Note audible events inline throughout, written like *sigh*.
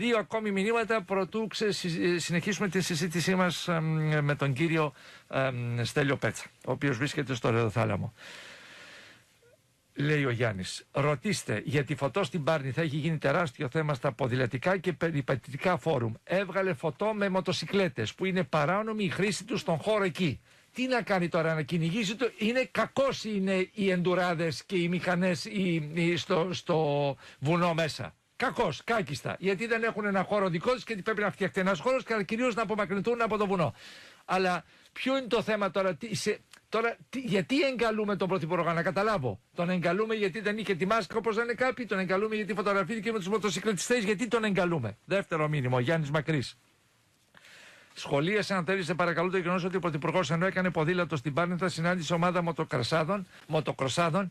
δύο ακόμη μηνύματα προτού συνεχίσουμε τη συζήτησή μας με τον κύριο Στέλιο Πέτσα, ο οποίος βρίσκεται στο Ρεδοθάλαμο. Λέει ο Γιάννης, ρωτήστε γιατί φωτό στην Πάρνη θα έχει γίνει τεράστιο θέμα στα ποδηλατικά και περιπατητικά φόρουμ. Έβγαλε φωτό με μοτοσυκλέτες που είναι παράνομη η χρήση του στον χώρο εκεί. Τι να κάνει τώρα να κυνηγήσει το. Είναι κακός είναι οι εντουράδες και οι μηχανές στο, στο βουνό μέσα. Κακώ, κάκιστα. Γιατί δεν έχουν ένα χώρο δικό τους και πρέπει να φτιαχτεί ένας χώρος και κυρίως να απομακρυνθούν από το βουνό. Αλλά ποιο είναι το θέμα τώρα, τώρα τι, γιατί εγκαλούμε τον Πρωθυπουργό, να καταλάβω. Τον εγκαλούμε γιατί δεν είχε τη μάσκα όπως δεν κάποιοι, τον εγκαλούμε γιατί φωτογραφήθηκε με τους μοτοσυκλετιστές, γιατί τον εγκαλούμε. Δεύτερο μήνυμα, Γιάννης Μακρύς. Σχολίασε να σε παρακαλώ το γεγονός ότι ο Πρωθυπουργός ενώ έκανε ποδήλατο στην Πάρνηθα συνάντησε ομάδα μοτοκροσάδων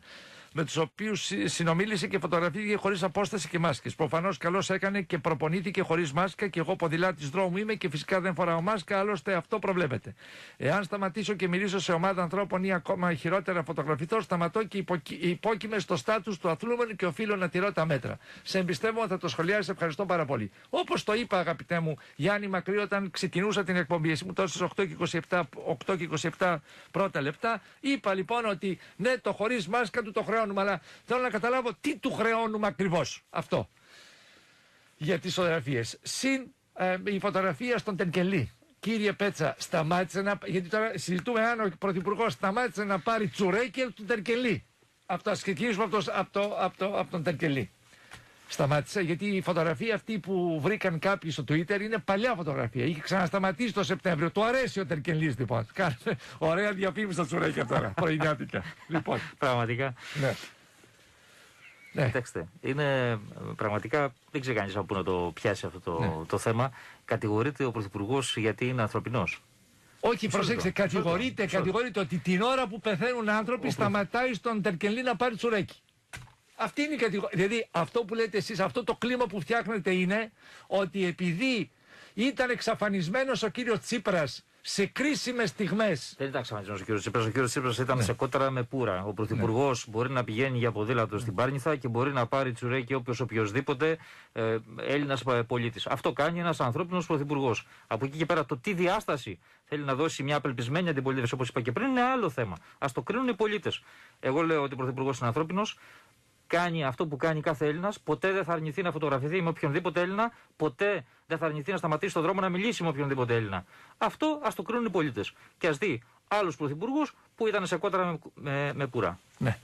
με τους οποίου συνομίλησε και φωτογραφήθηκε χωρίς απόσταση και μάσκες. Προφανώς καλώς έκανε και προπονήθηκε χωρίς μάσκα και εγώ ποδηλάτης δρόμου είμαι και φυσικά δεν φοράω μάσκα, άλλωστε αυτό προβλέπεται. Εάν σταματήσω και μιλήσω σε ομάδα ανθρώπων ή ακόμα χειρότερα φωτογραφηθώ, σταματώ και υπόκειμε στο στάτους του αθλούμενου και οφείλω να τηρώ τα μέτρα. Σε εμπιστεύω, θα το σχολιάσει, ευχαριστώ πάρα πολύ. Όπως το είπα, αγαπητέ μου Γιάννη Μακρύ, όταν ξεκινούσα την εκπομπή, εσύ μου τόσες 8 και 27, 8 και 27 πρώτα λεπτά, είπα λοιπόν ότι ναι, το χωρίς μάσκα του το χρεώ χρεώνουμε, αλλά θέλω να καταλάβω τι του χρεώνουμε ακριβώς. Αυτό. Για τις φωτογραφίες. Συν ε, η φωτογραφία στον Τενκελή. Κύριε Πέτσα, σταμάτησε να. Γιατί τώρα συζητούμε αν ο Πρωθυπουργός σταμάτησε να πάρει τσουρέκερ του Τενκελή. Αυτό α ξεκινήσουμε από, από, από, τον Τενκελή σταμάτησα γιατί η φωτογραφία αυτή που βρήκαν κάποιοι στο Twitter είναι παλιά φωτογραφία. Είχε ξανασταματήσει το Σεπτέμβριο. Του αρέσει ο Τερκελή λοιπόν. Ωραία διαφήμιση στα τσουρέκια τώρα. *laughs* Πρωινιάτικα. λοιπόν. Πραγματικά. Ναι. Ναι. Κοιτάξτε, είναι πραγματικά. Δεν ξέρει κανείς από πού να το πιάσει αυτό το, ναι. το θέμα. Κατηγορείται ο Πρωθυπουργός γιατί είναι ανθρωπινός. Όχι, προσέξτε, κατηγορείται, κατηγορείται ότι την ώρα που πεθαίνουν άνθρωποι, σταματάει στον Τερκελή να πάρει τσουρέκι. Αυτή είναι η κατηγορία. Δηλαδή αυτό που λέτε εσείς, αυτό το κλίμα που φτιάχνετε είναι ότι επειδή ήταν εξαφανισμένος ο κύριος Τσίπρας σε κρίσιμες στιγμές. Δεν ήταν εξαφανισμένος ο κύριος Τσίπρας. Ο κύριος Τσίπρας ήταν ναι. σε κότερα με πουρα. Ο πρωθυπουργός ναι. μπορεί να πηγαίνει για ποδήλατο στην Πάρνηθα και μπορεί να πάρει τσουρέκι όποιο οποιοδήποτε ε, Έλληνας ε, πολίτης. Αυτό κάνει ένας ανθρώπινος πρωθυπουργός. Από εκεί και πέρα το τι διάσταση θέλει να δώσει μια απελπισμένη αντιπολίτευση, όπως είπα και πριν, είναι άλλο θέμα. Ας το κρίνουν οι πολίτες. Εγώ λέω ότι ο πρωθυπουργός είναι ανθρώπινος κάνει αυτό που κάνει κάθε Έλληνας, ποτέ δεν θα αρνηθεί να φωτογραφηθεί με οποιονδήποτε Έλληνα, ποτέ δεν θα αρνηθεί να σταματήσει στον δρόμο να μιλήσει με οποιονδήποτε Έλληνα. Αυτό ας το κρίνουν οι πολίτες. Και ας δει άλλους πρωθυπουργούς που ήταν σε κότερα με, με, με πουρά. Ναι.